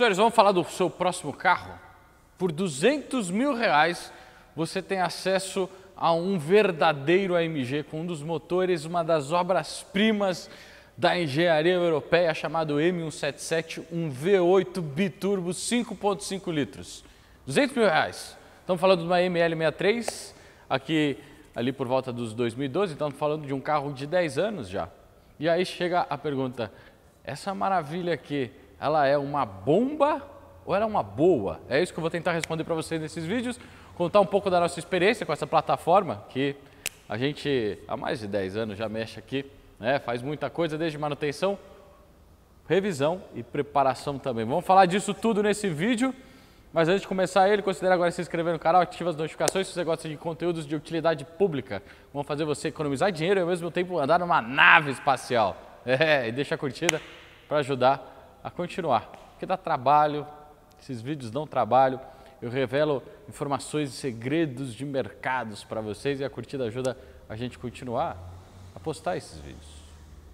Senhores, vamos falar do seu próximo carro? Por 200 mil reais você tem acesso a um verdadeiro AMG com um dos motores, uma das obras-primas da engenharia europeia chamado M177, um V8 biturbo 5.5 litros. 200 mil reais. Estamos falando de uma ML63, aqui ali por volta dos 2012, estamos falando de um carro de 10 anos já. E aí chega a pergunta, essa maravilha aqui ela é uma bomba ou ela é uma boa? É isso que eu vou tentar responder para vocês nesses vídeos, contar um pouco da nossa experiência com essa plataforma que a gente há mais de 10 anos já mexe aqui, né? faz muita coisa desde manutenção, revisão e preparação também. Vamos falar disso tudo nesse vídeo. Mas antes de começar ele, considere agora se inscrever no canal, ativa as notificações se você gosta de conteúdos de utilidade pública. Vão fazer você economizar dinheiro e ao mesmo tempo andar numa nave espacial. É, e deixa a curtida para ajudar a continuar, porque dá trabalho, esses vídeos dão trabalho. Eu revelo informações e segredos de mercados para vocês e a curtida ajuda a gente continuar a postar esses vídeos.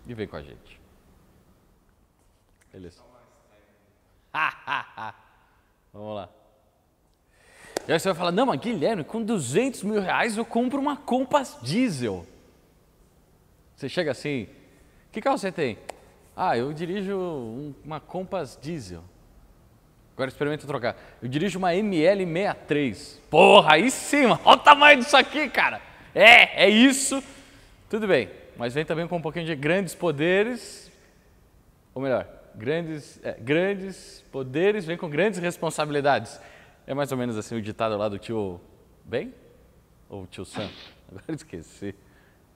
E vem com a gente. Beleza. Vamos lá. E aí você vai falar, não, mas Guilherme, com 200 mil reais eu compro uma Compass Diesel. Você chega assim, que carro você tem? Ah, eu dirijo um, uma Compass diesel. Agora experimenta trocar. Eu dirijo uma ML63. Porra, aí sim, mano. Olha o tamanho disso aqui, cara. É, é isso. Tudo bem, mas vem também com um pouquinho de grandes poderes, ou melhor, grandes, é, grandes poderes vem com grandes responsabilidades. É mais ou menos assim o ditado lá do tio Ben? Ou tio Sam? Agora esqueci.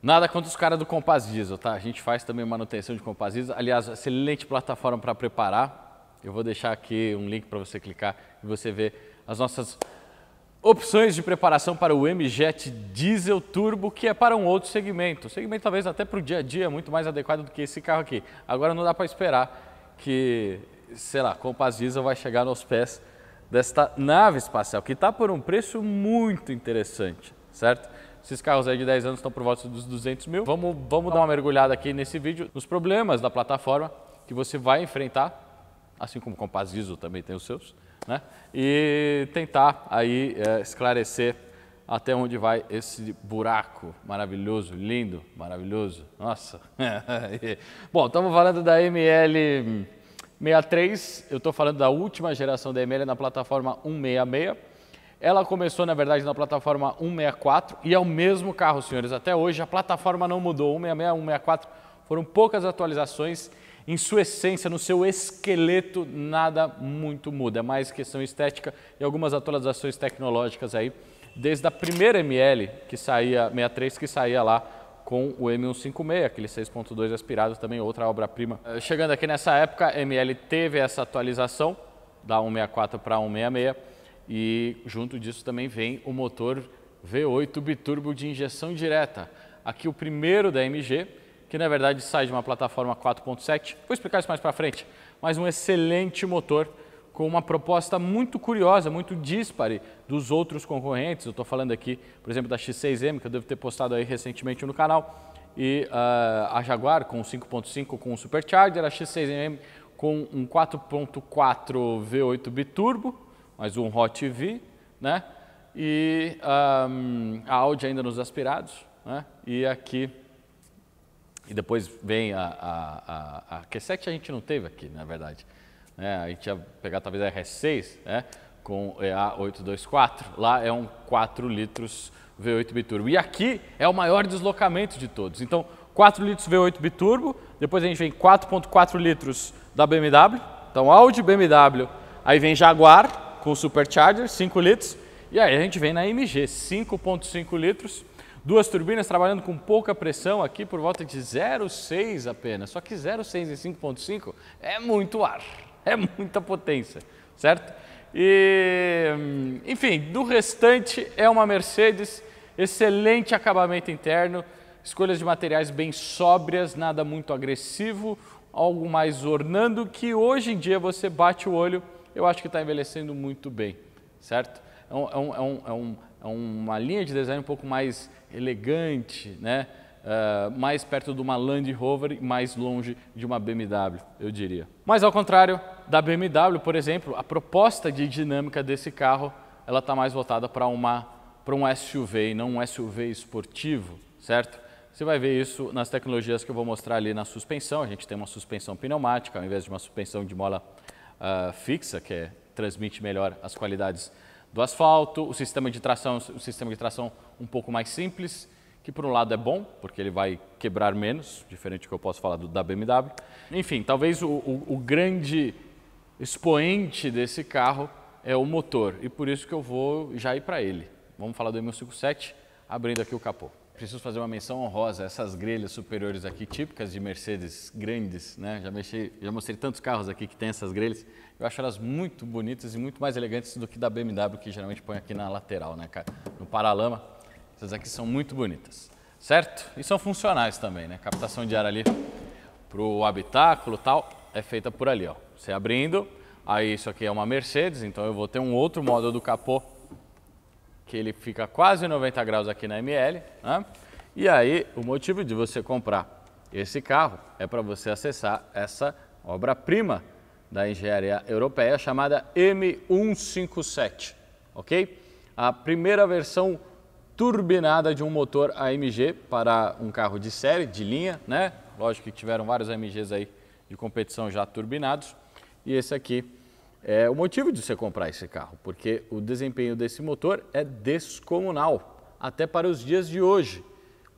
Nada contra os caras do Compass Diesel, tá? A gente faz também manutenção de Compass Diesel. Aliás, excelente plataforma para preparar. Eu vou deixar aqui um link para você clicar e você ver as nossas opções de preparação para o MJet Diesel Turbo, que é para um outro segmento. O segmento talvez até para o dia a dia é muito mais adequado do que esse carro aqui. Agora não dá para esperar que, sei lá, Compass Diesel vai chegar nos pés desta nave espacial, que está por um preço muito interessante, certo? Esses carros aí de 10 anos estão por volta dos 200 mil. Vamos, vamos dar uma mergulhada aqui nesse vídeo, nos problemas da plataforma que você vai enfrentar, assim como o Compass ISO também tem os seus, né? E tentar aí é, esclarecer até onde vai esse buraco maravilhoso, lindo, maravilhoso. Nossa! Bom, estamos falando da ML 63, eu estou falando da última geração da ML na plataforma 166. Ela começou, na verdade, na plataforma 164 e é o mesmo carro, senhores. Até hoje a plataforma não mudou. 166, 164 foram poucas atualizações. Em sua essência, no seu esqueleto, nada muito muda. É mais questão estética e algumas atualizações tecnológicas aí. Desde a primeira ML, que saía, 63, que saía lá com o M156, aquele 6.2 aspirado, também outra obra-prima. Eh, chegando aqui nessa época, a ML teve essa atualização da 164 para 166 e junto disso também vem o motor V8 biturbo de injeção direta. Aqui o primeiro da MG, que na verdade sai de uma plataforma 4.7. Vou explicar isso mais para frente. Mas um excelente motor com uma proposta muito curiosa, muito dispare dos outros concorrentes. Eu estou falando aqui, por exemplo, da X6M, que eu devo ter postado aí recentemente no canal, e uh, a Jaguar com 5.5 com um supercharger, a X6M com um 4.4 V8 biturbo, mais um Hot TV, né? E um, a Audi ainda nos aspirados, né? E aqui, e depois vem a, a, a, a Q7 a gente não teve aqui, na verdade. É, a gente ia pegar talvez a RS6, né? Com EA824, lá é um 4 litros V8 biturbo. E aqui é o maior deslocamento de todos. Então, 4 litros V8 biturbo, depois a gente vem 4.4 litros da BMW, então Audi, BMW, aí vem Jaguar, com o Supercharger, 5 litros. E aí a gente vem na MG, 5.5 litros, duas turbinas trabalhando com pouca pressão aqui por volta de 0,6 apenas. Só que 0,6 em 5.5 é muito ar, é muita potência, certo? E, hum, enfim, do restante é uma Mercedes, excelente acabamento interno, escolhas de materiais bem sóbrias, nada muito agressivo, algo mais ornando que hoje em dia você bate o olho eu acho que está envelhecendo muito bem, certo? É, é, um, é, um, é, um, é, uma linha de design um pouco mais elegante, né? Uh, mais perto de uma Land Rover e mais longe de uma BMW, eu diria. Mas ao contrário da BMW, por exemplo, a proposta de dinâmica desse carro ela está mais voltada para uma para um SUV e não um SUV esportivo, certo? Você vai ver isso nas tecnologias que eu vou mostrar ali na suspensão. A gente tem uma suspensão pneumática ao invés de uma suspensão de mola uh, fixa, que é, transmite melhor as qualidades do asfalto, o sistema de tração, o sistema de tração um pouco mais simples, que por um lado é bom, porque ele vai quebrar menos, diferente do que eu posso falar do, da BMW. Enfim, talvez o, o, o grande expoente desse carro é o motor, e por isso que eu vou já ir para ele. Vamos falar do M157, abrindo aqui o capô preciso fazer uma menção honrosa. Essas grelhas superiores aqui, típicas de Mercedes grandes, né? Já, mexi, já mostrei tantos carros aqui que tem essas grelhas. Eu acho elas muito bonitas e muito mais elegantes do que da BMW, que geralmente põe aqui na lateral, né, cara? No paralama. Essas aqui são muito bonitas, certo? E são funcionais também, né? Captação de ar ali para o habitáculo tal é feita por ali, ó. Você abrindo, aí isso aqui é uma Mercedes, então eu vou ter um outro módulo do capô que ele fica quase 90 graus aqui na ML, né? E aí, o motivo de você comprar esse carro é para você acessar essa obra-prima da engenharia europeia chamada M157, ok? A primeira versão turbinada de um motor AMG para um carro de série, de linha, né? Lógico que tiveram vários AMGs aí de competição já turbinados. E esse aqui é, o motivo de você comprar esse carro, porque o desempenho desse motor é descomunal, até para os dias de hoje.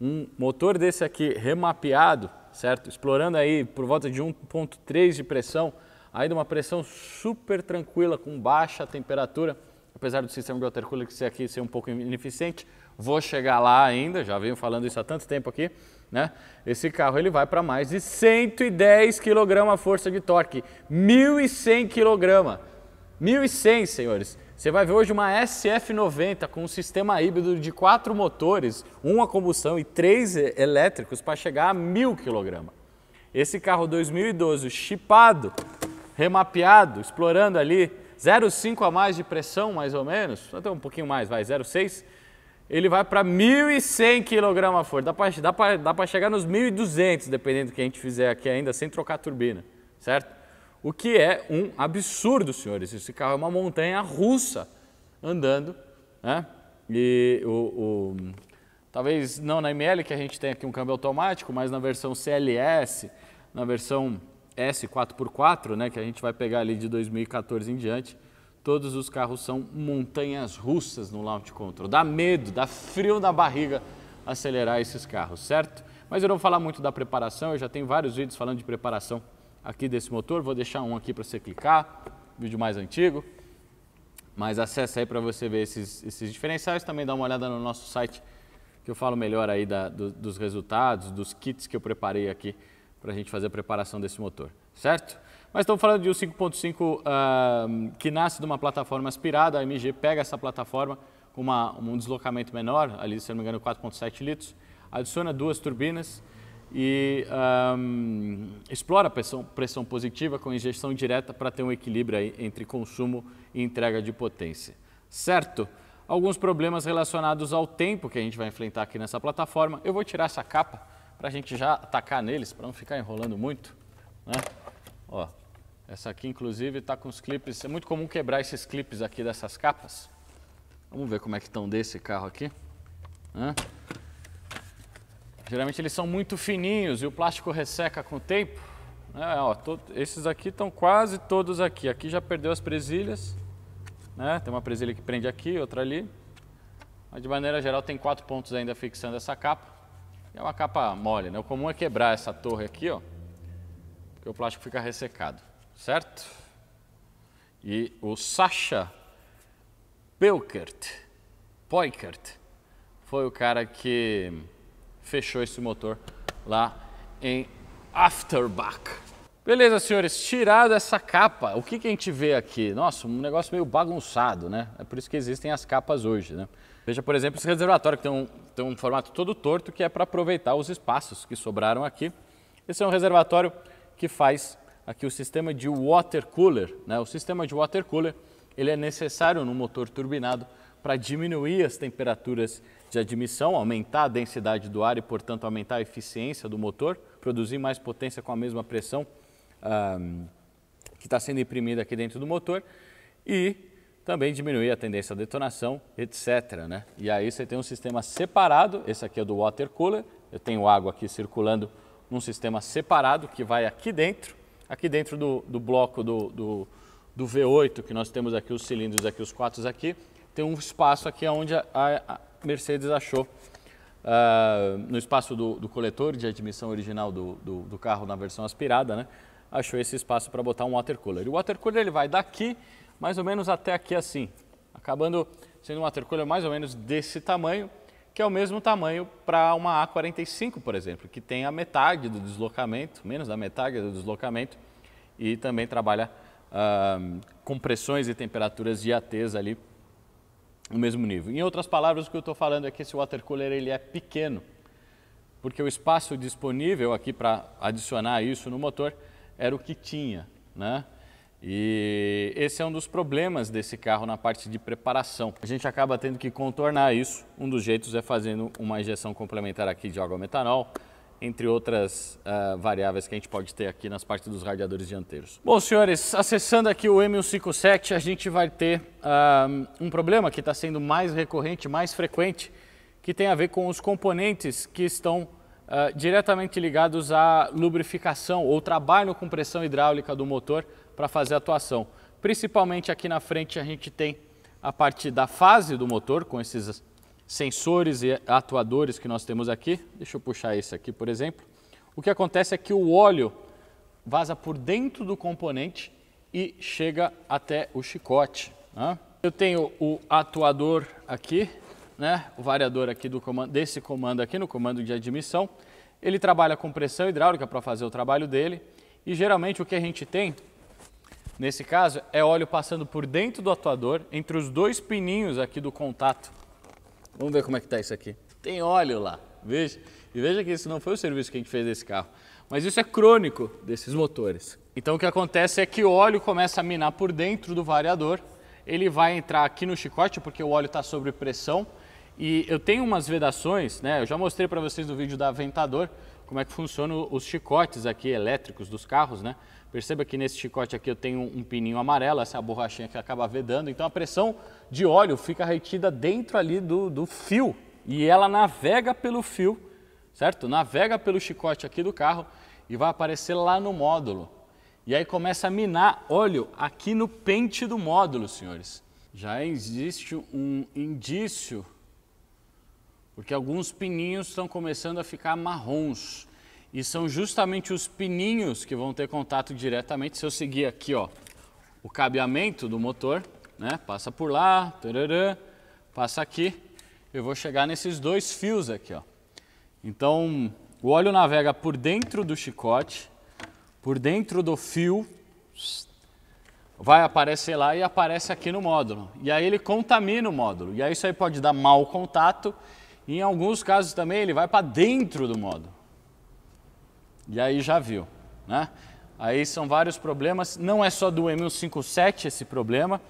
Um motor desse aqui remapeado, certo? Explorando aí por volta de 1.3 de pressão, ainda uma pressão super tranquila, com baixa temperatura, apesar do sistema de watercooler que ser aqui ser um pouco ineficiente, vou chegar lá ainda, já venho falando isso há tanto tempo aqui, né? Esse carro ele vai para mais de 110 kg força de torque, 1.100 kg. 1.100, senhores. Você vai ver hoje uma SF90 com um sistema híbrido de quatro motores, um a combustão e três elétricos para chegar a 1.000 kg. Esse carro 2012 chipado, remapeado, explorando ali 0,5 a mais de pressão, mais ou menos, até um pouquinho mais, vai 0,6 ele vai para 1.100 kg força. Dá para dá dá chegar nos 1.200, dependendo do que a gente fizer aqui ainda, sem trocar a turbina, certo? O que é um absurdo, senhores. Esse carro é uma montanha russa andando, né? E o, o talvez não na ML, que a gente tem aqui um câmbio automático, mas na versão CLS, na versão S4x4, né? Que a gente vai pegar ali de 2014 em diante, todos os carros são montanhas russas no Launch Control. Dá medo, dá frio na barriga acelerar esses carros, certo? Mas eu não vou falar muito da preparação, eu já tenho vários vídeos falando de preparação aqui desse motor. Vou deixar um aqui para você clicar, vídeo mais antigo. Mas acessa aí para você ver esses, esses, diferenciais. Também dá uma olhada no nosso site que eu falo melhor aí da, do, dos resultados, dos kits que eu preparei aqui para a gente fazer a preparação desse motor, certo? Mas estamos falando de um 5.5 uh, que nasce de uma plataforma aspirada, a MG pega essa plataforma com uma, um deslocamento menor, ali se não me engano 4.7 litros, adiciona duas turbinas e um, explora a pressão, pressão positiva com injeção direta para ter um equilíbrio aí entre consumo e entrega de potência. Certo? Alguns problemas relacionados ao tempo que a gente vai enfrentar aqui nessa plataforma. Eu vou tirar essa capa para a gente já atacar neles, para não ficar enrolando muito. Né? Ó, essa aqui, inclusive, está com os clipes. É muito comum quebrar esses clipes aqui dessas capas. Vamos ver como é que estão desse carro aqui. Hã? Geralmente eles são muito fininhos e o plástico resseca com o tempo. É, ó, to... esses aqui estão quase todos aqui. Aqui já perdeu as presilhas. Né? Tem uma presilha que prende aqui, outra ali. Mas de maneira geral tem quatro pontos ainda fixando essa capa. E é uma capa mole, né? O comum é quebrar essa torre aqui, ó, porque o plástico fica ressecado certo? E o Sasha Peukert, Poikert, foi o cara que fechou esse motor lá em Afterbach. Beleza, senhores, tirado essa capa, o que, que a gente vê aqui? Nossa, um negócio meio bagunçado, né? É por isso que existem as capas hoje, né? Veja, por exemplo, esse reservatório que tem um, tem um formato todo torto que é para aproveitar os espaços que sobraram aqui. Esse é um reservatório que faz aqui o sistema de water cooler. Né? O sistema de water cooler ele é necessário no motor turbinado para diminuir as temperaturas de admissão, aumentar a densidade do ar e, portanto, aumentar a eficiência do motor, produzir mais potência com a mesma pressão um, que está sendo imprimida aqui dentro do motor e também diminuir a tendência à detonação, etc. Né? E aí você tem um sistema separado, esse aqui é do water cooler, eu tenho água aqui circulando num sistema separado que vai aqui dentro Aqui dentro do, do bloco do, do, do, V8, que nós temos aqui os cilindros, aqui os quatro aqui, tem um espaço aqui onde a, a Mercedes achou, uh, no espaço do, coletor de admissão original do, carro na versão aspirada, né? achou esse espaço para botar um cooler O cooler ele vai daqui mais ou menos até aqui assim, acabando sendo um cooler mais ou menos desse tamanho, que é o mesmo tamanho para uma A45, por exemplo, que tem a metade do deslocamento, menos da metade do deslocamento, e também trabalha ah, com pressões e temperaturas de ATs ali no mesmo nível. Em outras palavras, o que eu estou falando é que esse water cooler ele é pequeno, porque o espaço disponível aqui para adicionar isso no motor era o que tinha, né? E esse é um dos problemas desse carro na parte de preparação. A gente acaba tendo que contornar isso. Um dos jeitos é fazendo uma injeção complementar aqui de água metanol, entre outras uh, variáveis que a gente pode ter aqui nas partes dos radiadores dianteiros. Bom, senhores, acessando aqui o M157, a gente vai ter uh, um problema que está sendo mais recorrente, mais frequente, que tem a ver com os componentes que estão uh, diretamente ligados à lubrificação ou trabalho com pressão hidráulica do motor, para fazer a atuação. Principalmente aqui na frente a gente tem a parte da fase do motor com esses sensores e atuadores que nós temos aqui. Deixa eu puxar esse aqui, por exemplo. O que acontece é que o óleo vaza por dentro do componente e chega até o chicote. Né? Eu tenho o atuador aqui, né? o variador aqui do comando, desse comando aqui, no comando de admissão. Ele trabalha com pressão hidráulica para fazer o trabalho dele. E geralmente o que a gente tem Nesse caso, é óleo passando por dentro do atuador, entre os dois pininhos aqui do contato. Vamos ver como é que está isso aqui. Tem óleo lá, veja. E veja que esse não foi o serviço que a gente fez desse carro. Mas isso é crônico desses motores. Então o que acontece é que o óleo começa a minar por dentro do variador, ele vai entrar aqui no chicote porque o óleo está sob pressão e eu tenho umas vedações, né? Eu já mostrei para vocês no vídeo da Aventador como é que funcionam os chicotes aqui elétricos dos carros, né? Perceba que nesse chicote aqui eu tenho um pininho amarelo, essa é a borrachinha que acaba vedando, então a pressão de óleo fica retida dentro ali do, do fio e ela navega pelo fio, certo? Navega pelo chicote aqui do carro e vai aparecer lá no módulo. E aí começa a minar óleo aqui no pente do módulo, senhores. Já existe um indício, porque alguns pininhos estão começando a ficar marrons. E são justamente os pininhos que vão ter contato diretamente. Se eu seguir aqui, ó, o cabeamento do motor, né? Passa por lá, passa aqui. Eu vou chegar nesses dois fios aqui, ó. Então, o óleo navega por dentro do chicote, por dentro do fio, vai aparecer lá e aparece aqui no módulo. E aí ele contamina o módulo. E aí isso aí pode dar mau contato. E em alguns casos também ele vai para dentro do módulo. E aí já viu, né? Aí são vários problemas, não é só do M157 esse problema,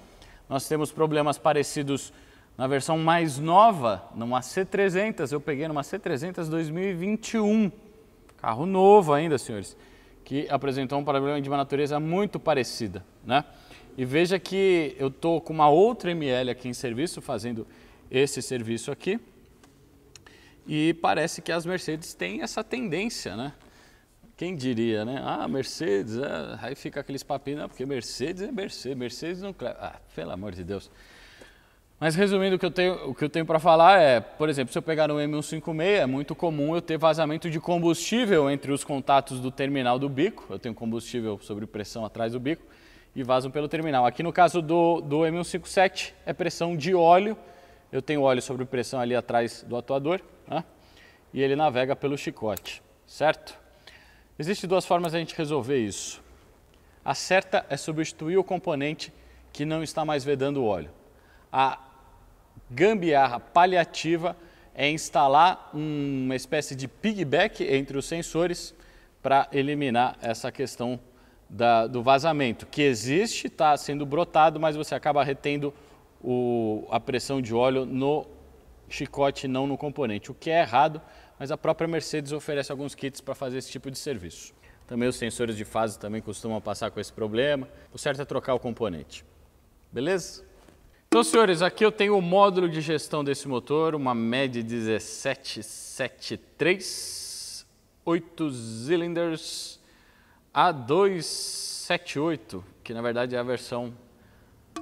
nós temos problemas parecidos na versão mais nova, numa C300, eu peguei numa C300 2021, carro novo ainda, senhores, que apresentou um problema de uma natureza muito parecida, né? E veja que eu estou com uma outra ML aqui em serviço, fazendo esse serviço aqui, e parece que as Mercedes têm essa tendência, né? Quem diria, né? Ah, Mercedes, é, aí fica aqueles papinhos, porque Mercedes é Mercedes, Mercedes não... Ah, pelo amor de Deus. Mas resumindo, o que eu tenho, tenho para falar é, por exemplo, se eu pegar no M156, é muito comum eu ter vazamento de combustível entre os contatos do terminal do bico, eu tenho combustível sobre pressão atrás do bico, e vazo pelo terminal. Aqui no caso do, do M157, é pressão de óleo, eu tenho óleo sobre pressão ali atrás do atuador, né? e ele navega pelo chicote, certo? Existem duas formas de a gente resolver isso. A certa é substituir o componente que não está mais vedando o óleo. A gambiarra paliativa é instalar uma espécie de piggyback entre os sensores para eliminar essa questão da, do vazamento, que existe, está sendo brotado, mas você acaba retendo o, a pressão de óleo no chicote, não no componente, o que é errado mas a própria Mercedes oferece alguns kits para fazer esse tipo de serviço. Também os sensores de fase também costumam passar com esse problema. O certo é trocar o componente. Beleza? Então, senhores, aqui eu tenho o módulo de gestão desse motor, uma MED 1773, 8 cylinders A278, que na verdade é a versão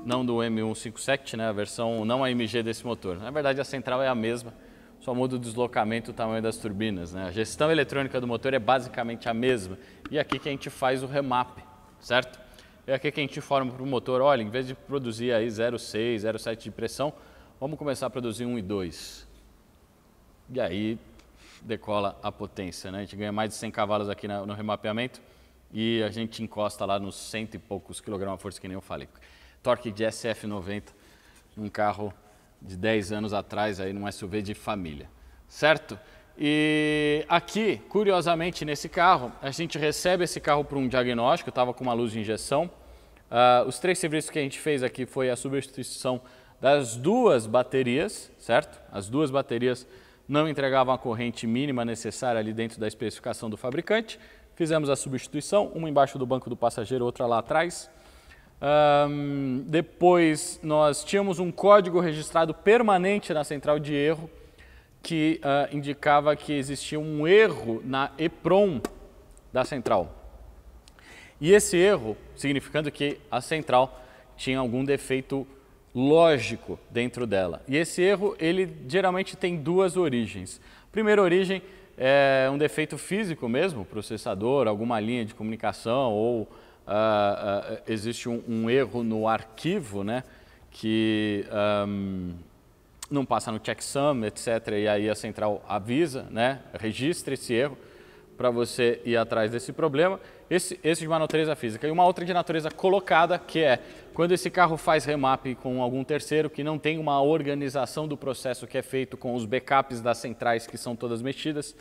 não do M157, né? a versão não AMG desse motor. Na verdade, a central é a mesma, só muda o deslocamento, o tamanho das turbinas. Né? A gestão eletrônica do motor é basicamente a mesma. E aqui que a gente faz o remap, certo? É aqui que a gente forma para o motor, olha, em vez de produzir aí 0,6, 0,7 de pressão, vamos começar a produzir 1,2. e E aí decola a potência, né? A gente ganha mais de 100 cavalos aqui no remapeamento e a gente encosta lá nos cento e poucos quilograma-força, que nem eu falei. Torque de SF90, num carro de 10 anos atrás aí num SUV de família, certo? E aqui, curiosamente, nesse carro, a gente recebe esse carro para um diagnóstico, estava com uma luz de injeção. Uh, os três serviços que a gente fez aqui foi a substituição das duas baterias, certo? As duas baterias não entregavam a corrente mínima necessária ali dentro da especificação do fabricante. Fizemos a substituição, uma embaixo do banco do passageiro, outra lá atrás. Um, depois nós tínhamos um código registrado permanente na central de erro que uh, indicava que existia um erro na EPROM da central. E esse erro, significando que a central tinha algum defeito lógico dentro dela. E esse erro, ele geralmente tem duas origens. primeira origem é um defeito físico mesmo, processador, alguma linha de comunicação ou uh, existe um, um, erro no arquivo, né? Que um, não passa no checksum, etc. E aí a central avisa, né? Registra esse erro para você ir atrás desse problema. Esse, esse de uma natureza física. E uma outra de natureza colocada, que é quando esse carro faz remap com algum terceiro que não tem uma organização do processo que é feito com os backups das centrais que são todas mexidas.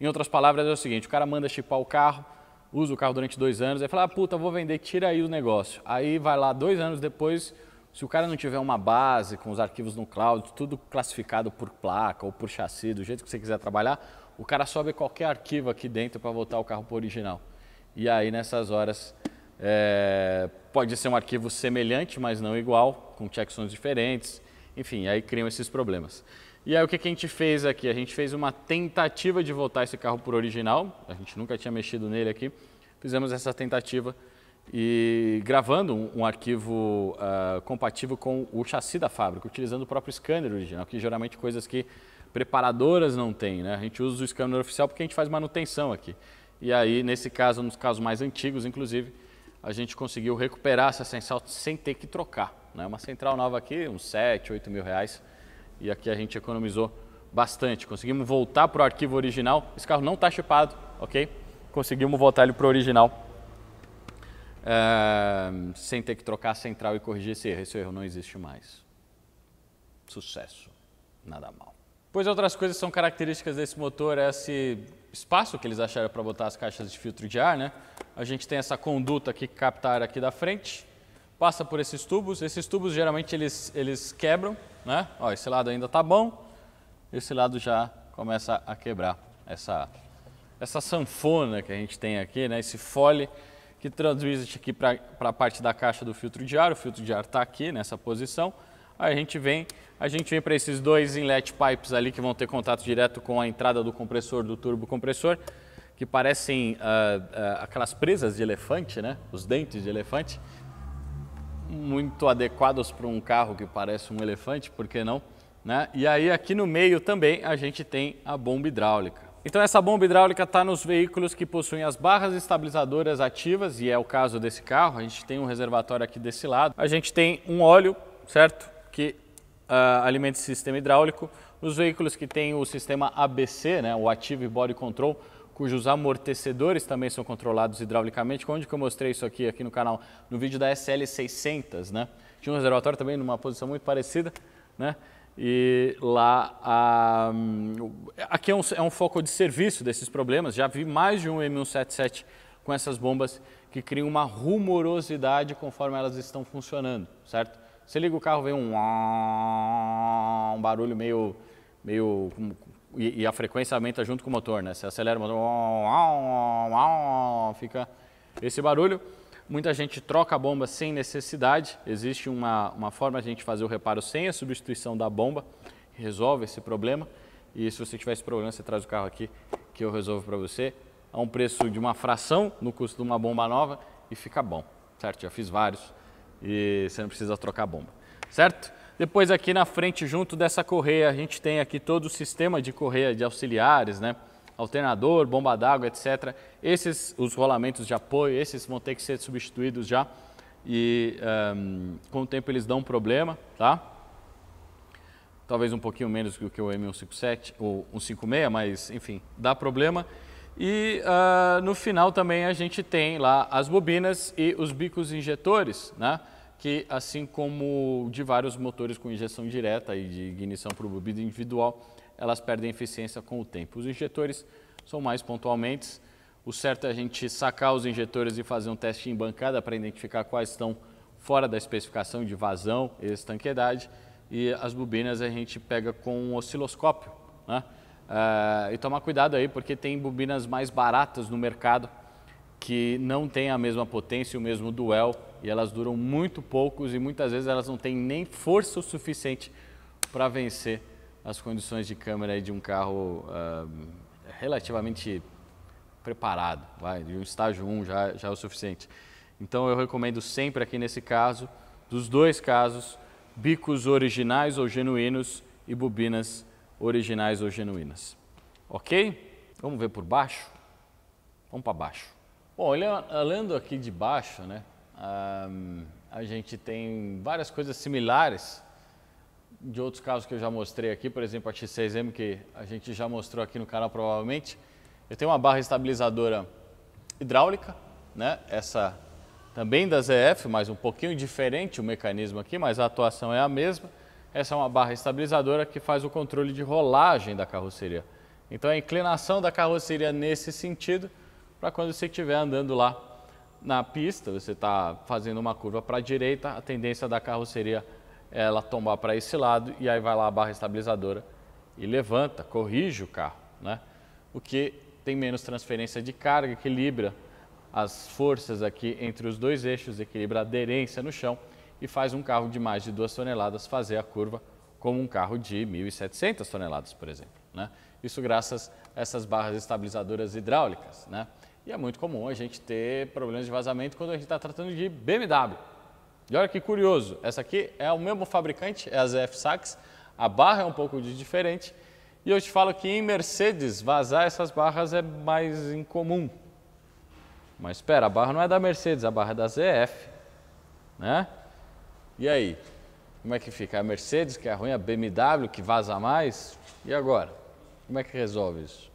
Em outras palavras, é o seguinte: o cara manda chipar o carro, usa o carro durante dois anos, aí fala, ah, puta, vou vender, tira aí o negócio. Aí vai lá dois anos depois, se o cara não tiver uma base com os arquivos no cloud, tudo classificado por placa ou por chassi, do jeito que você quiser trabalhar, o cara sobe qualquer arquivo aqui dentro para voltar o carro para o original. E aí nessas horas é, pode ser um arquivo semelhante, mas não igual, com checksums diferentes, enfim, aí criam esses problemas. E aí o que, que a gente fez aqui? A gente fez uma tentativa de voltar esse carro por original, a gente nunca tinha mexido nele aqui, fizemos essa tentativa e gravando um, um arquivo uh, compatível com o chassi da fábrica, utilizando o próprio scanner original, que geralmente coisas que preparadoras não têm, né? A gente usa o scanner oficial porque a gente faz manutenção aqui. E aí, nesse caso, nos casos mais antigos, inclusive, a gente conseguiu recuperar essa central sem ter que trocar. Né? Uma central nova aqui, uns 7, 8 mil reais, e aqui a gente economizou bastante. Conseguimos voltar para o arquivo original. Esse carro não está chipado, ok? Conseguimos voltar ele para o original uh, sem ter que trocar a central e corrigir esse erro. Esse erro não existe mais. Sucesso, nada mal. Pois outras coisas são características desse motor, é esse espaço que eles acharam para botar as caixas de filtro de ar, né? A gente tem essa conduta aqui que capta ar aqui da frente, passa por esses tubos. Esses tubos geralmente eles, eles quebram, né? Ó, esse lado ainda tá bom, esse lado já começa a quebrar. Essa, essa sanfona que a gente tem aqui, né? Esse fole que transmite aqui para a parte da caixa do filtro de ar. O filtro de ar está aqui nessa posição. Aí a gente vem, a gente vem para esses dois inlet pipes ali que vão ter contato direto com a entrada do compressor, do turbo compressor, que parecem uh, uh, aquelas presas de elefante, né? Os dentes de elefante muito adequados para um carro que parece um elefante, por que não? Né? E aí aqui no meio também a gente tem a bomba hidráulica. Então essa bomba hidráulica está nos veículos que possuem as barras estabilizadoras ativas, e é o caso desse carro, a gente tem um reservatório aqui desse lado. A gente tem um óleo, certo, que uh, alimenta o sistema hidráulico. Os veículos que têm o sistema ABC, né, o Active Body Control, cujos amortecedores também são controlados hidraulicamente. Onde que eu mostrei isso aqui, aqui no canal? No vídeo da SL600, né? Tinha um reservatório também numa posição muito parecida, né? E lá, a... Hum, aqui é um, é um foco de serviço desses problemas. Já vi mais de um M177 com essas bombas que criam uma rumorosidade conforme elas estão funcionando, certo? Você liga o carro, vem um, um barulho meio, meio e, e, a frequência aumenta junto com o motor, né? Você acelera o motor, fica esse barulho. Muita gente troca a bomba sem necessidade. Existe uma, uma forma de a gente fazer o reparo sem a substituição da bomba. Resolve esse problema. E se você tiver esse problema, você traz o carro aqui que eu resolvo para você. A um preço de uma fração no custo de uma bomba nova e fica bom, certo? Já fiz vários e você não precisa trocar a bomba, certo? Depois aqui na frente, junto dessa correia, a gente tem aqui todo o sistema de correia de auxiliares, né? alternador, bomba d'água, etc. Esses, os rolamentos de apoio, esses vão ter que ser substituídos já e um, ehm, com o tempo eles dão um problema, tá? Talvez um pouquinho menos do que o M157 ou 156, mas enfim, dá problema. E uh, no final também a gente tem lá as bobinas e os bicos injetores, né? que assim como de vários motores com injeção direta e de ignição por bobina individual, elas perdem eficiência com o tempo. Os injetores são mais pontualmente. O certo é a gente sacar os injetores e fazer um teste em bancada para identificar quais estão fora da especificação de vazão e estanqueidade. E as bobinas a gente pega com um osciloscópio. Né? Eh, e tomar cuidado aí, porque tem bobinas mais baratas no mercado que não tem a mesma potência e o mesmo duel e elas duram muito poucos e muitas vezes elas não têm nem força o suficiente para vencer as condições de câmera de um carro uh, relativamente preparado, vai, de um estágio 1 já, já é o suficiente. Então eu recomendo sempre aqui nesse caso, dos dois casos, bicos originais ou genuínos e bobinas originais ou genuínas. Ok? Vamos ver por baixo? Vamos para baixo. Bom, olhando é, aqui de baixo, né, a gente tem várias coisas similares de outros casos que eu já mostrei aqui, por exemplo, a X6M que a gente já mostrou aqui no canal provavelmente. Eu tenho uma barra estabilizadora hidráulica, né? essa também da ZF, mas um pouquinho diferente o mecanismo aqui, mas a atuação é a mesma. Essa é uma barra estabilizadora que faz o controle de rolagem da carroceria. Então a inclinação da carroceria nesse sentido, para quando você estiver andando lá na pista, você está fazendo uma curva para a direita, a tendência da carroceria é ela tombar para esse lado e aí vai lá a barra estabilizadora e levanta, corrige o carro, né? O que tem menos transferência de carga, equilibra as forças aqui entre os dois eixos, equilibra a aderência no chão e faz um carro de mais de 2 toneladas fazer a curva como um carro de 1.700 toneladas, por exemplo. Né? Isso graças a essas barras estabilizadoras hidráulicas. Né? E é muito comum a gente ter problemas de vazamento quando a gente está tratando de BMW. E olha que curioso, essa aqui é o mesmo fabricante, é a ZF Sachs, a barra é um pouco diferente. E eu te falo que em Mercedes, vazar essas barras é mais incomum. Mas espera, a barra não é da Mercedes, a barra é da ZF. Né? E aí? Como é que fica? A é Mercedes que é ruim, a é BMW que vaza mais? E agora? Como é que resolve isso?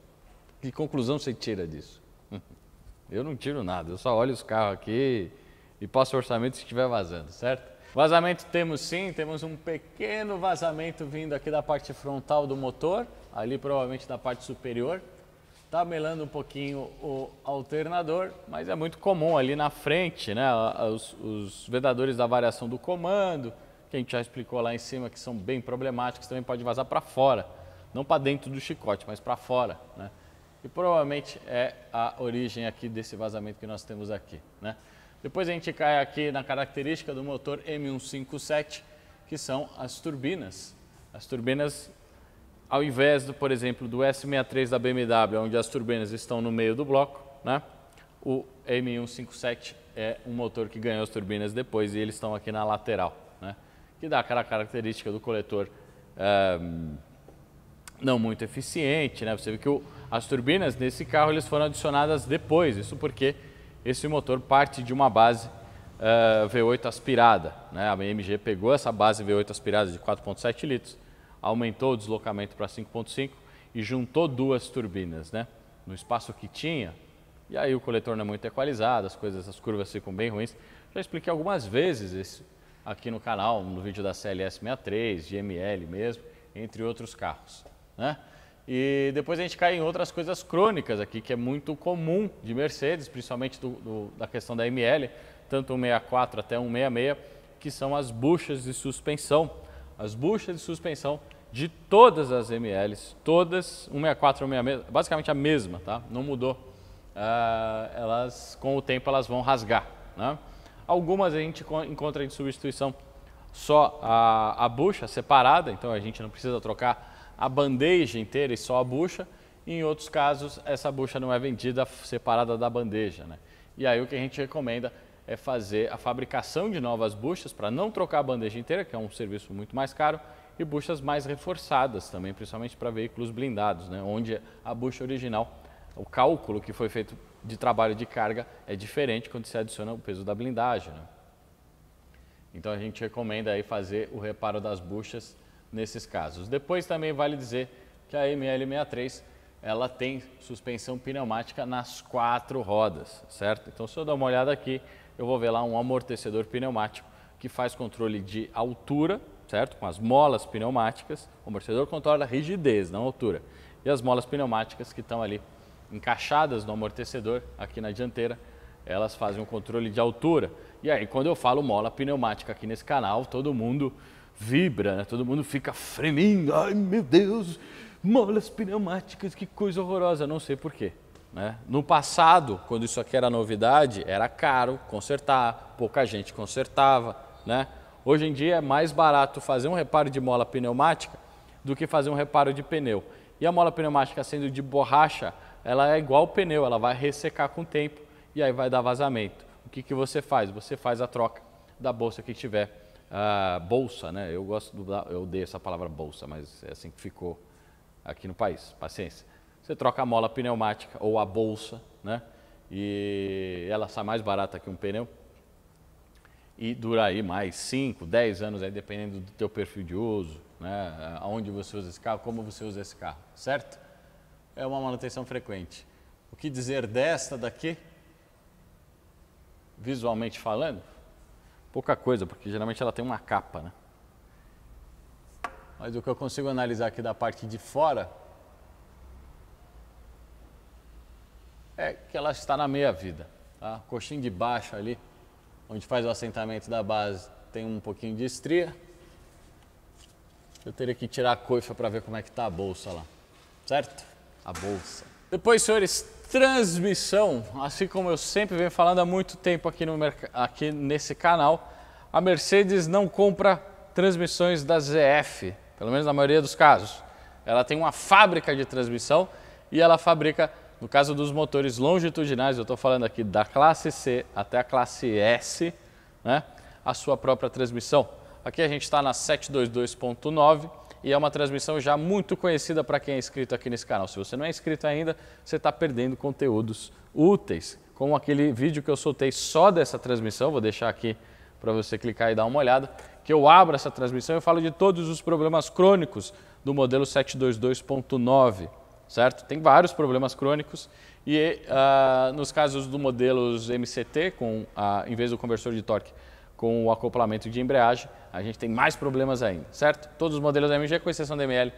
Que conclusão você tira disso? Eu não tiro nada, eu só olho os carros aqui e passo o orçamento se estiver vazando, certo? Vazamento temos sim, temos um pequeno vazamento vindo aqui da parte frontal do motor, ali provavelmente da parte superior. melando um pouquinho o alternador, mas é muito comum ali na frente, né? Os, os vedadores da variação do comando, que a gente já explicou lá em cima, que são bem problemáticos, também pode vazar para fora, não para dentro do chicote, mas para fora, né? e provavelmente é a origem aqui desse vazamento que nós temos aqui. Né? Depois a gente cai aqui na característica do motor M157, que são as turbinas. As turbinas, ao invés, do, por exemplo, do S63 da BMW, onde as turbinas estão no meio do bloco, né? o M157 é um motor que ganhou as turbinas depois e eles estão aqui na lateral, né? que dá aquela característica do coletor eh, não muito eficiente. Né? Você vê que o, as turbinas nesse carro eles foram adicionadas depois, isso porque esse motor parte de uma base uh, eh, V8 aspirada. Né? A AMG pegou essa base V8 aspirada de 4,7 litros, aumentou o deslocamento para 5,5 e juntou duas turbinas né? no espaço que tinha. E aí o coletor não é muito equalizado, as coisas, as curvas ficam bem ruins. Já expliquei algumas vezes isso aqui no canal, no vídeo da CLS 63, GML mesmo, entre outros carros. Né? E depois a gente cai em outras coisas crônicas aqui, que é muito comum de Mercedes, principalmente do, do, da questão da ML, tanto 164 até 166, que são as buchas de suspensão. As buchas de suspensão de todas as MLs, todas 164 166, basicamente a mesma, tá? Não mudou. Ah, elas, com o tempo, elas vão rasgar, né? Algumas a gente encontra de substituição só a, a bucha separada, então a gente não precisa trocar a bandeja inteira e só a bucha. E em outros casos, essa bucha não é vendida separada da bandeja. Né? E aí o que a gente recomenda é fazer a fabricação de novas buchas para não trocar a bandeja inteira, que é um serviço muito mais caro, e buchas mais reforçadas também, principalmente para veículos blindados, né? onde a bucha original, o cálculo que foi feito de trabalho de carga é diferente quando se adiciona o peso da blindagem. Né? Então a gente recomenda aí fazer o reparo das buchas nesses casos. Depois também vale dizer que a ML63 ela tem suspensão pneumática nas quatro rodas, certo? Então se eu dar uma olhada aqui, eu vou ver lá um amortecedor pneumático que faz controle de altura, certo? Com as molas pneumáticas, o amortecedor controla a rigidez, não a altura. E as molas pneumáticas que estão ali encaixadas no amortecedor, aqui na dianteira, elas fazem um controle de altura. E aí, quando eu falo mola pneumática aqui nesse canal, todo mundo vibra, né? todo mundo fica fremindo, ai meu Deus, molas pneumáticas, que coisa horrorosa, não sei porquê. Né? No passado, quando isso aqui era novidade, era caro consertar, pouca gente consertava. Né? Hoje em dia é mais barato fazer um reparo de mola pneumática do que fazer um reparo de pneu. E a mola pneumática sendo de borracha, ela é igual o pneu, ela vai ressecar com o tempo e aí vai dar vazamento. O que, que você faz? Você faz a troca da bolsa que tiver a bolsa, né? Eu gosto do, eu odeio essa palavra bolsa, mas é assim que ficou aqui no país. Paciência. Você troca a mola pneumática ou a bolsa, né? E ela sai mais barata que um pneu. E dura aí mais 5, 10 anos, aí, dependendo do teu perfil de uso, né? Aonde você usa esse carro, como você usa esse carro, certo? É uma manutenção frequente. O que dizer desta daqui? Visualmente falando, Pouca coisa, porque geralmente ela tem uma capa, né? Mas o que eu consigo analisar aqui da parte de fora é que ela está na meia vida. Tá? Coxinha de baixo ali, onde faz o assentamento da base, tem um pouquinho de estria. Eu teria que tirar a coifa para ver como é que está a bolsa lá, certo? A bolsa. Depois, senhores, transmissão, assim como eu sempre venho falando há muito tempo aqui, no, aqui nesse canal, a Mercedes não compra transmissões da ZF, pelo menos na maioria dos casos. Ela tem uma fábrica de transmissão e ela fabrica, no caso dos motores longitudinais, eu estou falando aqui da classe C até a classe S, né, a sua própria transmissão. Aqui a gente está na 722.9 e é uma transmissão já muito conhecida para quem é inscrito aqui nesse canal. Se você não é inscrito ainda, você está perdendo conteúdos úteis, como aquele vídeo que eu soltei só dessa transmissão, vou deixar aqui para você clicar e dar uma olhada, que eu abro essa transmissão e falo de todos os problemas crônicos do modelo 722.9, certo? Tem vários problemas crônicos e uh, nos casos do modelos MCT, com, a, em vez do conversor de torque, com o acoplamento de embreagem, a gente tem mais problemas ainda, certo? Todos os modelos da MG, com exceção da ML,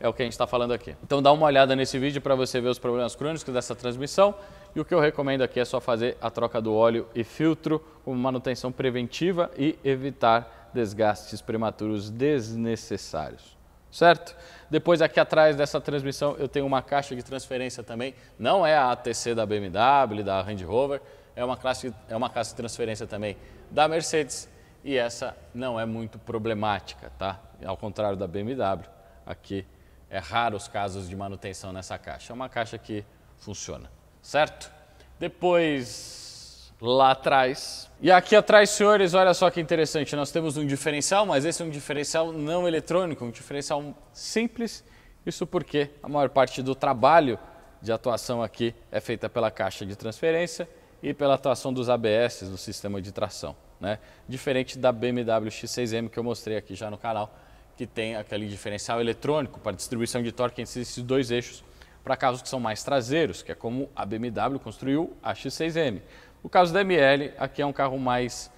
é o que a gente está falando aqui. Então dá uma olhada nesse vídeo para você ver os problemas crônicos dessa transmissão e o que eu recomendo aqui é só fazer a troca do óleo e filtro como manutenção preventiva e evitar desgastes prematuros desnecessários. Certo? Depois aqui atrás dessa transmissão eu tenho uma caixa de transferência também, não é a ATC da BMW, da Range Rover, é uma, classe, é uma classe de transferência também da Mercedes e essa não é muito problemática, tá? Ao contrário da BMW, aqui é raro os casos de manutenção nessa caixa. É uma caixa que funciona, certo? Depois, lá atrás. E aqui atrás, senhores, olha só que interessante. Nós temos um diferencial, mas esse é um diferencial não eletrônico, um diferencial simples. Isso porque a maior parte do trabalho de atuação aqui é feita pela caixa de transferência e pela atuação dos ABS, do sistema de tração. Né? Diferente da BMW X6M que eu mostrei aqui já no canal, que tem aquele diferencial eletrônico para distribuição de torque entre esses dois eixos para carros que são mais traseiros, que é como a BMW construiu a X6M. O caso da ML, aqui é um carro mais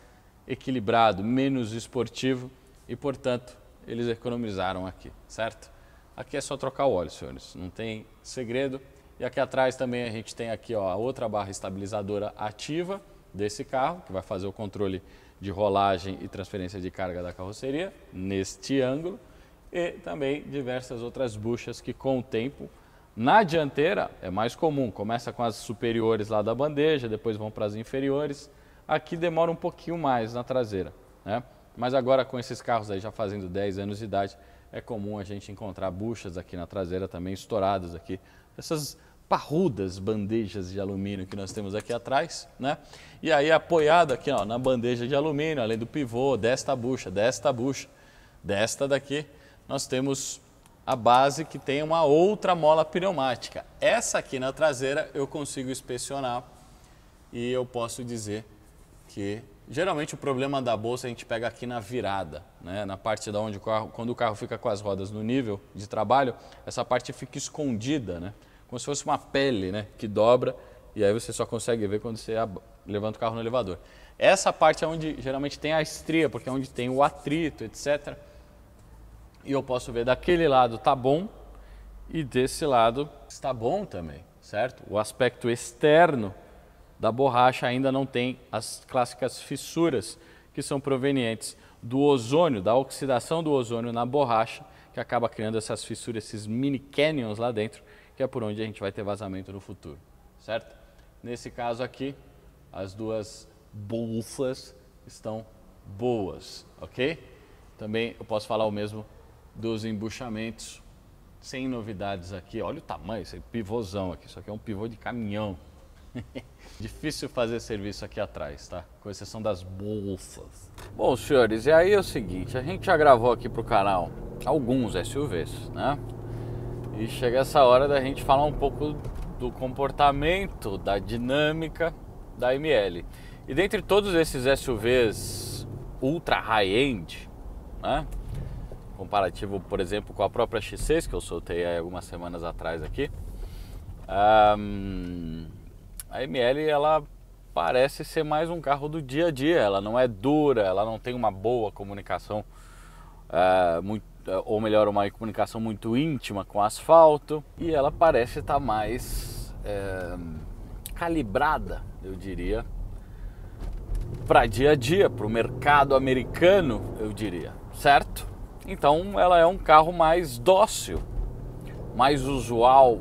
equilibrado, menos esportivo e, portanto, eles economizaram aqui, certo? Aqui é só trocar o óleo, senhores, não tem segredo, e aqui atrás também a gente tem aqui ó, a outra barra estabilizadora ativa desse carro, que vai fazer o controle de rolagem e transferência de carga da carroceria neste ângulo. E também diversas outras buchas que com o tempo na dianteira é mais comum, começa com as superiores lá da bandeja, depois vão para as inferiores. Aqui demora um pouquinho mais na traseira, né? Mas agora com esses carros aí já fazendo 10 anos de idade, é comum a gente encontrar buchas aqui na traseira também estouradas aqui essas parrudas bandejas de alumínio que nós temos aqui atrás, né? E aí apoiado aqui ó, na bandeja de alumínio, além do pivô, desta bucha, desta bucha, desta daqui, nós temos a base que tem uma outra mola pneumática. Essa aqui na traseira eu consigo inspecionar e eu posso dizer que Geralmente o problema da bolsa a gente pega aqui na virada, né? na parte da onde o carro, quando o carro fica com as rodas no nível de trabalho, essa parte fica escondida, né? como se fosse uma pele né? que dobra e aí você só consegue ver quando você levanta o carro no elevador. Essa parte é onde geralmente tem a estria, porque é onde tem o atrito, etc. E eu posso ver daquele lado tá bom e desse lado está bom também, certo? O aspecto externo da borracha ainda não tem as clássicas fissuras que são provenientes do ozônio, da oxidação do ozônio na borracha, que acaba criando essas fissuras, esses mini canyons lá dentro, que é por onde a gente vai ter vazamento no futuro, certo? Nesse caso aqui, as duas bolsas estão boas, ok? Também eu posso falar o mesmo dos embuchamentos, sem novidades aqui. Olha o tamanho, esse pivôzão aqui, isso aqui é um pivô de caminhão. Difícil fazer serviço aqui atrás, tá? Com exceção das bolsas. Bom, senhores, e aí é o seguinte, a gente já gravou aqui pro canal alguns SUVs, né? E chega essa hora da gente falar um pouco do comportamento, da dinâmica da ML. E dentre todos esses SUVs ultra high-end, né? comparativo, por exemplo, com a própria X6 que eu soltei algumas semanas atrás aqui, um a ML ela parece ser mais um carro do dia a dia. Ela não é dura, ela não tem uma boa comunicação, eh, muito, eh, ou melhor, uma comunicação muito íntima com asfalto. E ela parece estar tá mais eh, calibrada, eu diria, para dia a dia, para o mercado americano, eu diria, certo? Então ela é um carro mais dócil, mais usual,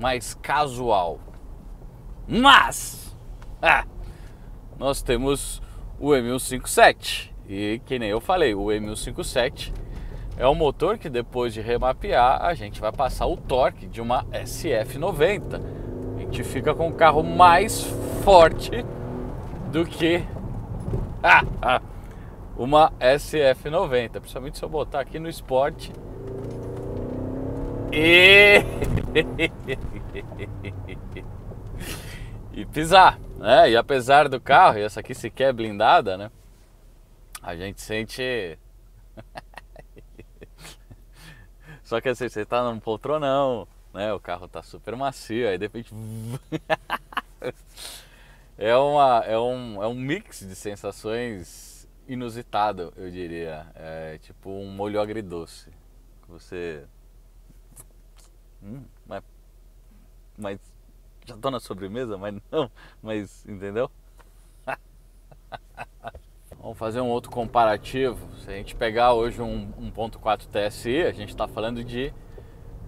mais casual. Mas ah, nós temos o M157 e que nem eu falei, o M157 é um motor que depois de remapear a gente vai passar o torque de uma SF90. A gente fica com um carro mais forte do que ah, ah, uma SF90, principalmente se eu botar aqui no esporte. E e pisar, né? E apesar do carro, e essa aqui sequer é blindada, né? A gente sente. Só que assim, você tá num poltronão, né? O carro tá super macio, aí de repente. é, uma, é, um, é um mix de sensações inusitado, eu diria. É tipo um molho agridoce. Você. Hum, mas. Mas já tô na sobremesa, mas não, mas entendeu? Vamos fazer um outro comparativo. Se a gente pegar hoje um 1.4 TSI, a gente está falando de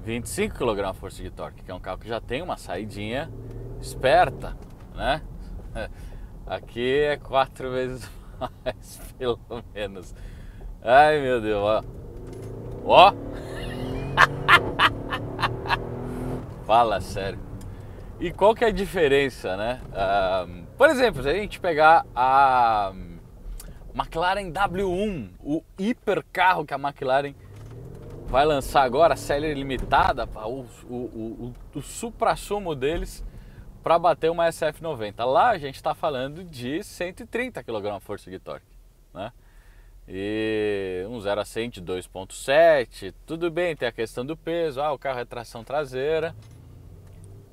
25 kg força de torque, que é um carro que já tem uma saidinha esperta, né? Aqui é quatro vezes mais, pelo menos. Ai meu Deus, ó. Ó! Fala sério. E qual que é a diferença, né? Uh, por exemplo, se a gente pegar a McLaren W1, o hipercarro que a McLaren vai lançar agora, a série limitada, o, o, o, o supra-sumo deles para bater uma SF90. Lá a gente está falando de 130 força de torque, né? E um 0 a 100 de 2.7, tudo bem, tem a questão do peso, ah, o carro é tração traseira,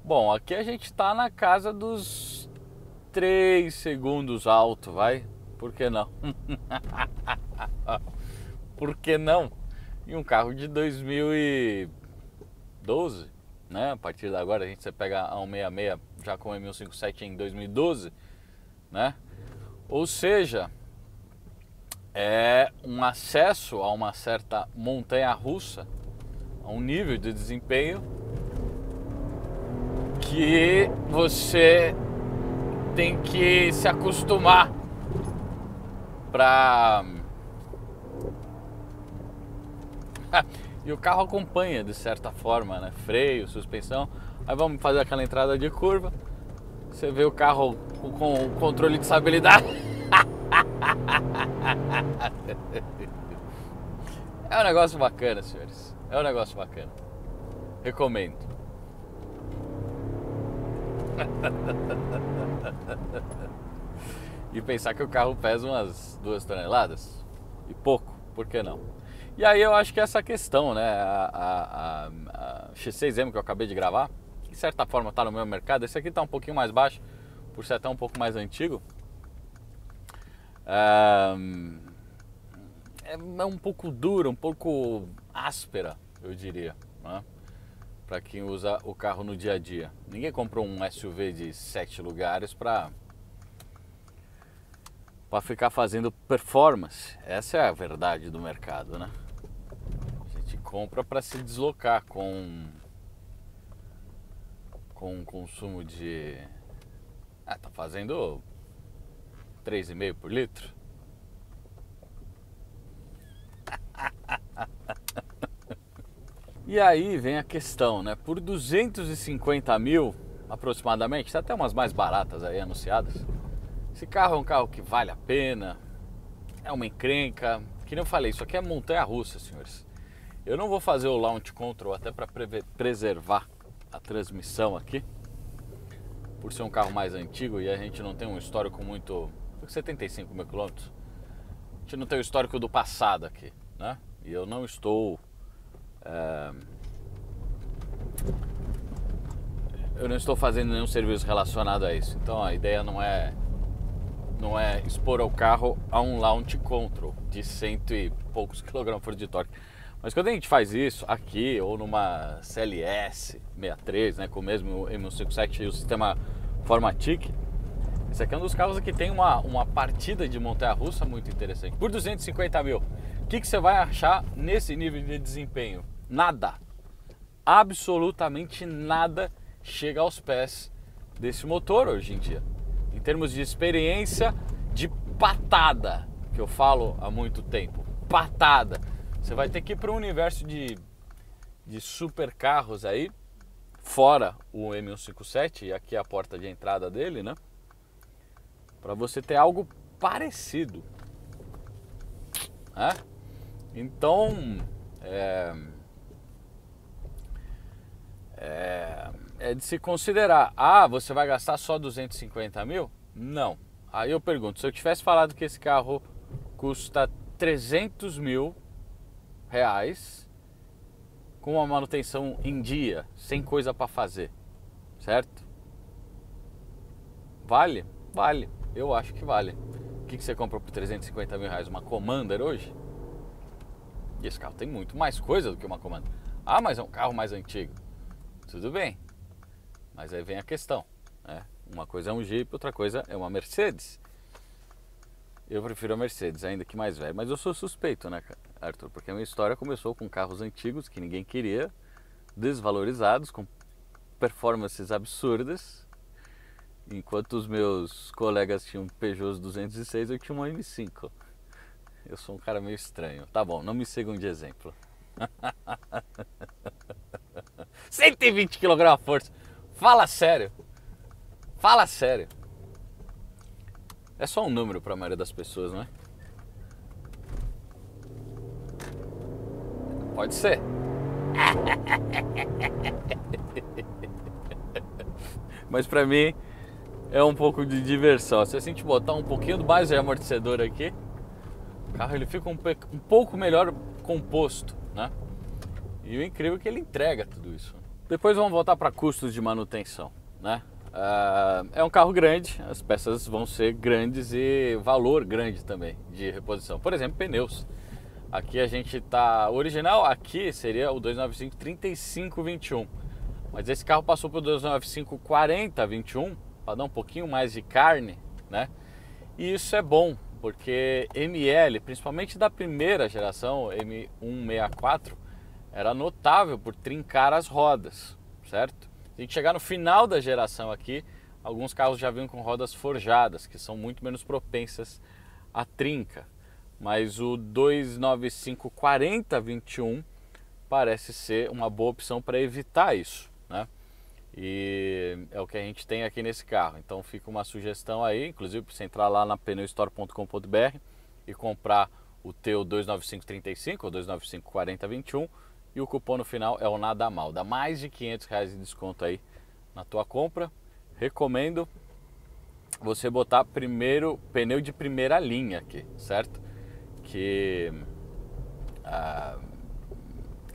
Bom, aqui a gente está na casa dos 3 segundos alto, vai? Por que não? Por que não? Em um carro de 2012, né? A partir de agora a gente pega a 166 já com o M157 em 2012, né? Ou seja, é um acesso a uma certa montanha russa, a um nível de desempenho que você tem que se acostumar pra. e o carro acompanha de certa forma, né? Freio, suspensão. Aí vamos fazer aquela entrada de curva. Você vê o carro com o controle de estabilidade. É um negócio bacana, senhores. É um negócio bacana. Recomendo e pensar que o carro pesa umas duas toneladas e pouco, por que não? E aí eu acho que é essa questão, né, a, a, a X6M que eu acabei de gravar, que de certa forma está no meu mercado, esse aqui está um pouquinho mais baixo, por ser até um pouco mais antigo, é, um pouco dura, um pouco áspera, eu diria. Né? para quem usa o carro no dia a dia. Ninguém comprou um SUV de sete lugares para para ficar fazendo performance. Essa é a verdade do mercado, né? A gente compra para se deslocar com com um consumo de ah, tá fazendo 3,5 por litro. E aí vem a questão, né? Por 250 mil aproximadamente, tem até umas mais baratas aí anunciadas. Esse carro é um carro que vale a pena, é uma encrenca. Que nem eu falei, isso aqui é montanha russa, senhores. Eu não vou fazer o launch control até para preservar a transmissão aqui, por ser um carro mais antigo e a gente não tem um histórico muito. 75 mil quilômetros. A gente não tem o histórico do passado aqui, né? E eu não estou eu não estou fazendo nenhum serviço relacionado a isso. Então a ideia não é não é expor o carro a um launch control de cento e poucos quilogramas por de torque. Mas quando a gente faz isso aqui ou numa CLS 63, né, com o mesmo M157 e o sistema Formatic, esse aqui é um dos carros que tem uma, uma partida de montanha-russa muito interessante. Por 250 mil, o que, que você vai achar nesse nível de desempenho? Nada. Absolutamente nada chega aos pés desse motor hoje em dia. Em termos de experiência, de patada, que eu falo há muito tempo. Patada. Você vai ter que ir para um universo de, de supercarros aí, fora o M157, e aqui é a porta de entrada dele, né? Para você ter algo parecido. Né? Então, é é, é de se considerar. Ah, você vai gastar só 250 mil? Não. Aí eu pergunto, se eu tivesse falado que esse carro custa 300 mil reais com uma manutenção em dia, sem coisa para fazer, certo? Vale? Vale. Eu acho que vale. O que, que você compra por 350 mil reais? Uma Commander hoje? E esse carro tem muito mais coisa do que uma Commander. Ah, mas é um carro mais antigo. Tudo bem. Mas aí vem a questão. Né? Uma coisa é um Jeep, outra coisa é uma Mercedes. Eu prefiro a Mercedes, ainda que mais velha. Mas eu sou suspeito, né, Arthur? Porque a minha história começou com carros antigos que ninguém queria, desvalorizados, com performances absurdas. Enquanto os meus colegas tinham um Peugeot 206, eu tinha uma M5. Eu sou um cara meio estranho. Tá bom, não me sigam de exemplo. 120 kg a força. Fala sério. Fala sério. É só um número para a maioria das pessoas, não é? Pode ser. Mas para mim é um pouco de diversão. Se a gente botar um pouquinho mais de amortecedor aqui, o carro ele fica um, um pouco melhor composto, né? E o incrível é que ele entrega tudo isso. Depois vamos voltar para custos de manutenção, né? Ah, é um carro grande, as peças vão ser grandes e valor grande também de reposição. Por exemplo, pneus. Aqui a gente tá original, aqui seria o 295 3521. Mas esse carro passou para o 295 4021 para dar um pouquinho mais de carne, né? E isso é bom, porque ML, principalmente da primeira geração M164, era notável por trincar as rodas, certo? A gente chegar no final da geração aqui, alguns carros já vinham com rodas forjadas, que são muito menos propensas à trinca. Mas o 295 40 21 parece ser uma boa opção para evitar isso, né? E é o que a gente tem aqui nesse carro. Então fica uma sugestão aí, inclusive para você entrar lá na pneustore.com.br e comprar o teu 29535 ou 295 4021 e o cupom no final é o Nada Mal. Dá mais de 500 reais de desconto aí na tua compra. Recomendo você botar primeiro pneu de primeira linha aqui, certo? Que ah,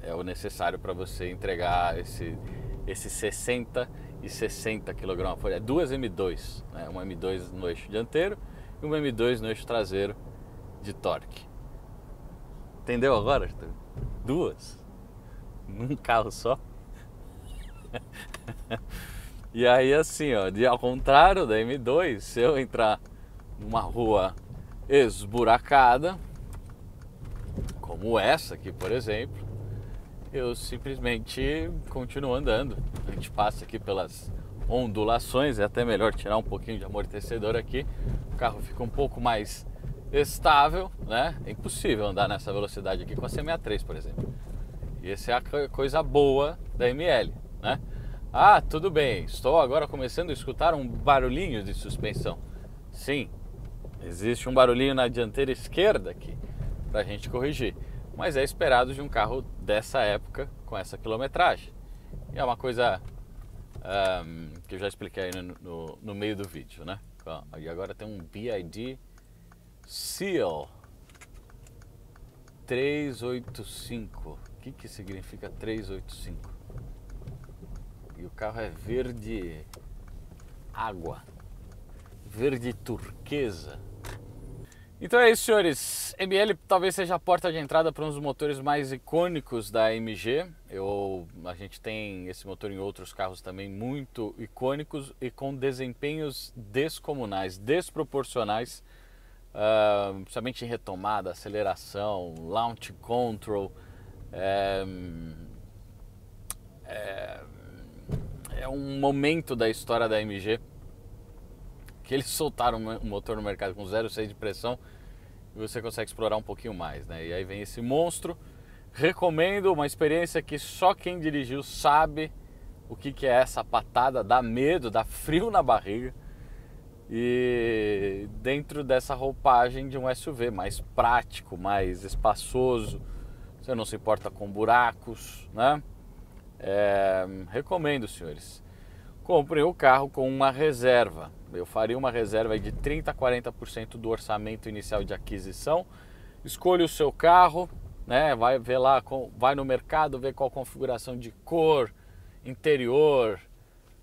é o necessário para você entregar esse, esse 60 e 60 kg por É duas M2, né? uma M2 no eixo dianteiro e uma M2 no eixo traseiro de torque. Entendeu agora? Duas num carro só. e aí assim, ó, de, ao contrário da M2, se eu entrar numa rua esburacada, como essa aqui, por exemplo, eu simplesmente continuo andando. A gente passa aqui pelas ondulações, é até melhor tirar um pouquinho de amortecedor aqui. O carro fica um pouco mais estável, né? É impossível andar nessa velocidade aqui com a C63, por exemplo. E essa é a coisa boa da ML, né? Ah, tudo bem, estou agora começando a escutar um barulhinho de suspensão. Sim, existe um barulhinho na dianteira esquerda aqui para a gente corrigir, mas é esperado de um carro dessa época com essa quilometragem. E é uma coisa um, que eu já expliquei no, no, no, meio do vídeo, né? E agora tem um BID Seal 385 que, que significa 385? E o carro é verde água, verde turquesa. Então é isso, senhores. ML talvez seja a porta de entrada para um dos motores mais icônicos da AMG Eu, a gente tem esse motor em outros carros também muito icônicos e com desempenhos descomunais, desproporcionais, uh, ah, principalmente em retomada, aceleração, launch control, é, é, é, um momento da história da MG que eles soltaram um motor no mercado com 0,6 de pressão e você consegue explorar um pouquinho mais, né? E aí vem esse monstro. Recomendo uma experiência que só quem dirigiu sabe o que, que é essa patada, dá medo, dá frio na barriga. E dentro dessa roupagem de um SUV mais prático, mais espaçoso, você não se importa com buracos, né? É, recomendo, senhores. Comprem o carro com uma reserva. Eu faria uma reserva de 30 a 40% do orçamento inicial de aquisição. Escolha o seu carro, né? Vai ver lá, vai no mercado, ver qual configuração de cor, interior,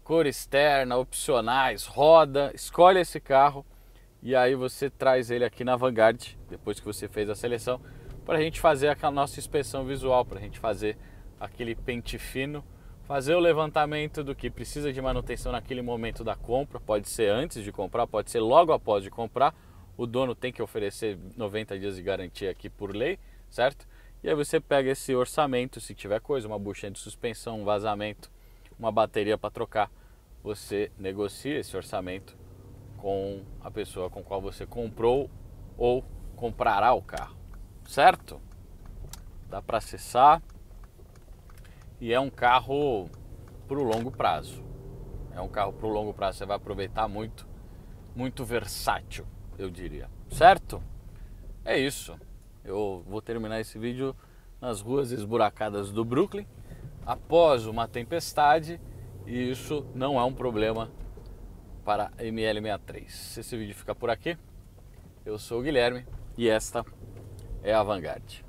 cor externa, opcionais, roda. Escolhe esse carro e aí você traz ele aqui na Vanguard depois que você fez a seleção para a gente fazer a nossa inspeção visual, para a gente fazer aquele pente fino, fazer o levantamento do que precisa de manutenção naquele momento da compra, pode ser antes de comprar, pode ser logo após de comprar. O dono tem que oferecer 90 dias de garantia aqui por lei, certo? E aí você pega esse orçamento, se tiver coisa, uma buchinha de suspensão, um vazamento, uma bateria para trocar, você negocia esse orçamento com a pessoa com qual você comprou ou comprará o carro certo? Dá para acessar e é um carro para o longo prazo. É um carro para o longo prazo, você vai aproveitar muito, muito versátil, eu diria, certo? É isso. Eu vou terminar esse vídeo nas ruas esburacadas do Brooklyn após uma tempestade e isso não é um problema para ML63. Esse vídeo fica por aqui. Eu sou o Guilherme e esta é a vanguarda.